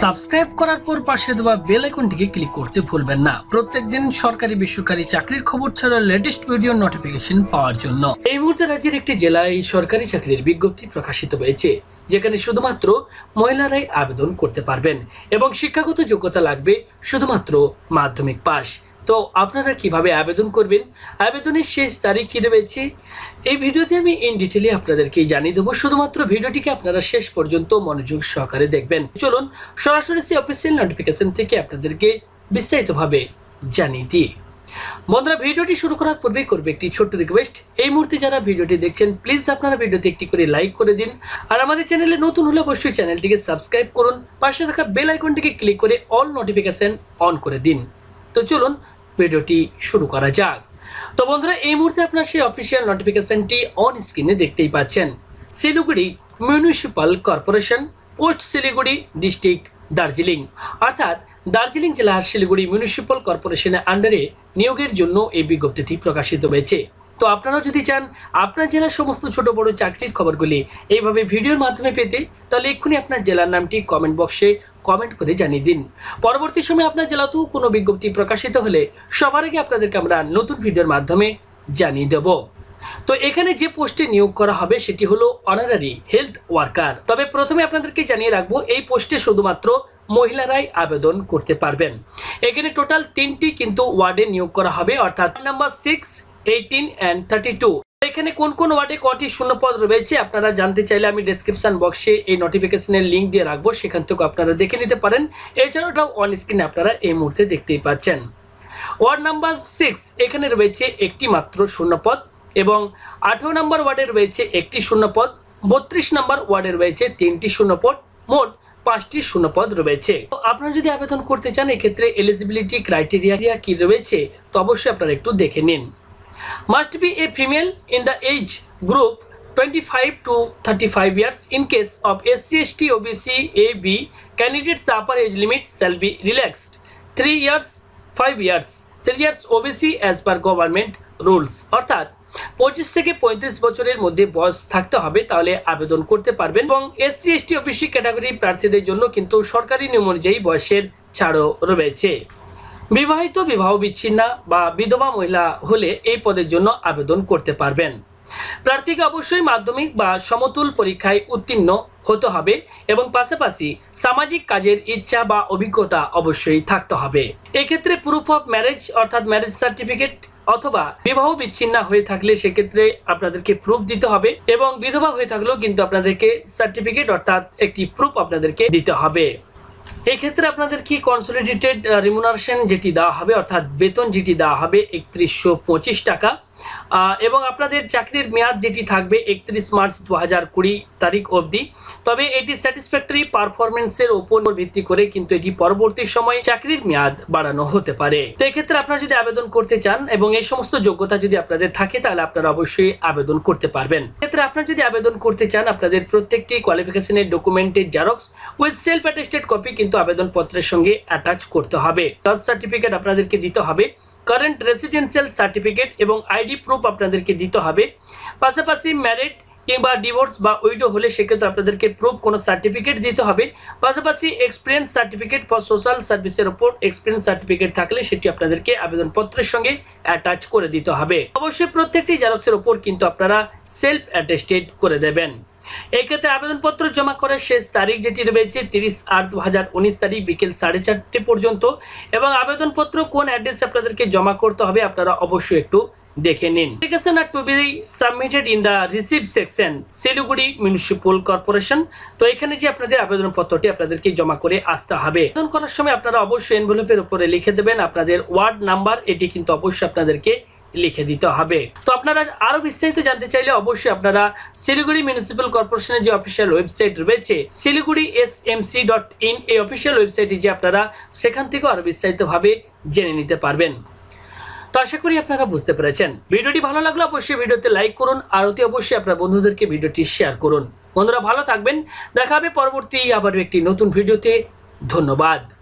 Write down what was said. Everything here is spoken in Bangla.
সাবস্ক্রাইব করার পর পাশে দেওয়া বেল আইকনটিকে ক্লিক করতে ভুলবেন না প্রত্যেকদিন সরকারি বেসরকারি চাকরির খবর ছাড়া লেটেস্ট ভিডিও নোটিফিকেশন পাওয়ার জন্য এই মুহূর্তে রাজ্যের একটি জেলায় সরকারি চাকরির বিজ্ঞপ্তি প্রকাশিত হয়েছে যেখানে শুধুমাত্র মহিলারাই আবেদন করতে পারবেন এবং শিক্ষাগত যোগ্যতা লাগবে শুধুমাত্র মাধ্যমিক পাশ তো আপনারা কিভাবে আবেদন করবেন আবেদনের শেষ তারিখ কী রয়েছে এই ভিডিওতে আমি ইন ডিটেলে আপনাদেরকে জানিয়ে দেবো শুধুমাত্র ভিডিওটিকে আপনারা শেষ পর্যন্ত মনোযোগ সহকারে দেখবেন চলুন সরাসরি সে অফিসিয়াল নোটিফিকেশান থেকে আপনাদেরকে বিস্তারিতভাবে জানিয়ে দিই বন্ধুরা ভিডিওটি শুরু করার পূর্বে করবে একটি ছোট্ট রিকোয়েস্ট এই মুহূর্তে যারা ভিডিওটি দেখছেন প্লিজ আপনারা ভিডিওতে একটি করে লাইক করে দিন আর আমাদের চ্যানেলে নতুন হলে অবশ্যই চ্যানেলটিকে সাবস্ক্রাইব করুন পাশে থাকা বেল আইকনটিকে ক্লিক করে অল নোটিফিকেশান অন করে দিন তো চলুন ভিডিওটি শুরু করা যাক তো বন্ধুরা এই মুহূর্তে আপনার সেই অফিসিয়াল নোটিফিকেশনটি অন স্ক্রিনে দেখতেই পাচ্ছেন Siliguri municipal corporation post Siliguri district Darjeeling অর্থাৎ দার্জিলিং জেলার শিলিগুড়ি মিউনিসিপ্যাল কর্পোরেশনের আন্ডারে নিয়োগের জন্য এই বিজ্ঞপ্তিটি প্রকাশিত হয়েছে তো আপনারাও যদি চান আপনার জেলার সমস্ত ছোট বড় চাকরির খবরগুলি এইভাবে ভিডিওর মাধ্যমে পেতে তাহলে এক্ষুনি আপনার জেলার নামটি কমেন্ট বক্সে কমেন্ট করে জানিয়ে দিন পরবর্তী সময়ে আপনার জেলাতেও কোনো বিজ্ঞপ্তি প্রকাশিত হলে সবার আগে আপনাদেরকে আমরা নতুন ভিডিওর মাধ্যমে জানিয়ে দেব তো এখানে যে পোস্টে নিয়োগ করা হবে সেটি হলো অনারারি হেলথ ওয়ার্কার তবে প্রথমে আপনাদেরকে জানিয়ে রাখবো এই পোস্টে শুধুমাত্র মহিলারাই আবেদন করতে পারবেন এখানে টোটাল তিনটি কিন্তু ওয়ার্ডে নিয়োগ করা হবে অর্থাৎ number six eighteen and thirty two এখানে কোন কোন ওয়ার্ডে কটি শূন্যপদ রয়েছে আপনারা জানতে চাইলে আমি ডিসক্রিপশন বক্সে এই নোটিফিকেশনের লিঙ্ক দিয়ে রাখবো সেখান থেকে আপনারা দেখে নিতে পারেন এছাড়াও অন স্ক্রিনে আপনারা এই মুহূর্তে দেখতেই পাচ্ছেন ওয়ার্ড নাম্বার সিক্স এখানে রয়েছে একটি মাত্র শূন্যপদ এবং আঠেরো নম্বর ওয়ার্ডে রয়েছে একটি শূন্যপদ বত্রিশ নম্বর ওয়ার্ডে রয়েছে তিনটি শূন্যপদ মোট পাঁচটি শূন্যপদ রয়েছে তো আপনারা যদি আবেদন করতে চান এক্ষেত্রে এলিজিবিলিটি ক্রাইটেরিয়া কি রয়েছে তো অবশ্যই আপনারা একটু দেখে নিন must be a female in the age group 25 to 35 years in case of SCST OBC AB candidates upper age limit shall be relaxed 3 years 5 years 3 years OBC as per government rules or that 25 থেকে 35 বছরের মধ্যে বয়স থাকতে হবে তাহলে আবেদন করতে পারবেন এবং এসসি এসটি ওবিসি ক্যাটাগরি প্রার্থীদের জন্য কিন্তু সরকারি নিয়ম অনুযায়ী বয়সের ছাড়ও রয়েছে বিবাহিত বিবাহ বিচ্ছিন্না বা বিধবা মহিলা হলে এই পদের জন্য আবেদন করতে পারবেন প্রার্থীকে অবশ্যই মাধ্যমিক বা সমতুল পরীক্ষায় উত্তীর্ণ হতে হবে এবং পাশাপাশি সামাজিক কাজের ইচ্ছা বা অভিজ্ঞতা অবশ্যই থাকতে হবে এক্ষেত্রে প্রুফ অফ ম্যারেজ অর্থাৎ ম্যারেজ সার্টিফিকেট অথবা বিবাহ বিচ্ছিন্ন হয়ে থাকলে সেক্ষেত্রে আপনাদেরকে প্রুফ দিতে হবে এবং বিধবা হয়ে থাকলেও কিন্তু আপনাদেরকে সার্টিফিকেট অর্থাৎ একটি প্রুফ আপনাদেরকে দিতে হবে এক্ষেত্রে আপনাদের কি কনসোলিডেটেড রিমুনারেশন যেটি দেওয়া হবে অর্থাৎ বেতন যেটি দেওয়া হবে একত্রিশশো টাকা এবং আপনাদের চাকরির মেয়াদ যেটি থাকবে একত্রিশ মার্চ দু হাজার তারিখ অবধি তবে এটি স্যাটিসফ্যাক্টরি পারফরমেন্সের ওপর ভিত্তি করে কিন্তু এটি পরবর্তী সময়ে চাকরির মেয়াদ বাড়ানো হতে পারে তো এক্ষেত্রে আপনারা যদি আবেদন করতে চান এবং এই সমস্ত যোগ্যতা যদি আপনাদের থাকে তাহলে আপনারা অবশ্যই আবেদন করতে পারবেন এক্ষেত্রে আপনারা যদি আবেদন করতে চান আপনাদের প্রত্যেকটি কোয়ালিফিকেশনের ডকুমেন্টের xerox with self attested copy কিন্তু আবেদনপত্রের সঙ্গে অ্যাটাচ করতে হবে কাস্ট সার্টিফিকেট আপনাদেরকে দিতে হবে কারেন্ট রেসিডেন্সিয়াল সার্টিফিকেট এবং আইডি প্রুফ আপনাদেরকে দিতে হবে পাশাপাশি ম্যারিড কিংবা ডিভোর্স বা উইডো হলে সেক্ষেত্রে আপনাদেরকে প্রুফ কোনো সার্টিফিকেট দিতে হবে পাশাপাশি এক্সপিরিয়েন্স সার্টিফিকেট ফর সোশ্যাল সার্ভিসের ওপর এক্সপিরিয়েন্স সার্টিফিকেট থাকলে সেটি আপনাদেরকে আবেদনপত্রের সঙ্গে অ্যাটাচ করে দিতে হবে অবশ্যই প্রত্যেকটি জেরক্সের ওপর কিন্তু আপনারা সেলফ অ্যাটেস্টেড করে দেবেন এক্ষেত্রে আবেদনপত্র জমা করার শেষ তারিখ যেটি রয়েছে তিরিশ আট দু হাজার উনিশ তারিখ বিকেল সাড়ে চারটে পর্যন্ত এবং আবেদনপত্র কোন অ্যাড্রেসে আপনাদেরকে জমা করতে হবে আপনারা অবশ্যই একটু দেখে নিন application are to be submitted in the receive section Siliguri municipal corporation তো এখানে যে আপনাদের আবেদনপত্রটি আপনাদেরকে জমা করে আসতে হবে আবেদন করার সময় আপনারা অবশ্যই এনভেলপের উপরে লিখে দেবেন আপনাদের ওয়ার্ড নাম্বার এটি কিন্তু অবশ্যই আপনাদেরকে লিখে দিতে হবে তো আপনারা আরও বিস্তারিত জানতে চাইলে অবশ্যই আপনারা শিলিগুড়ি মিউনিসিপ্যাল কর্পোরেশনের যে অফিসিয়াল ওয়েবসাইট রয়েছে Siliguri S C dot in এই অফিসিয়াল ওয়েবসাইটে যে আপনারা সেখান থেকেও আরও বিস্তারিতভাবে জেনে নিতে পারবেন তো আশা করি আপনারা বুঝতে পেরেছেন ভিডিওটি ভালো লাগলে অবশ্যই ভিডিওতে লাইক করুন আর অতি অবশ্যই আপনার বন্ধুদেরকে ভিডিওটি শেয়ার করুন বন্ধুরা ভালো থাকবেন দেখা হবে পরবর্তী আবার একটি নতুন ভিডিওতে ধন্যবাদ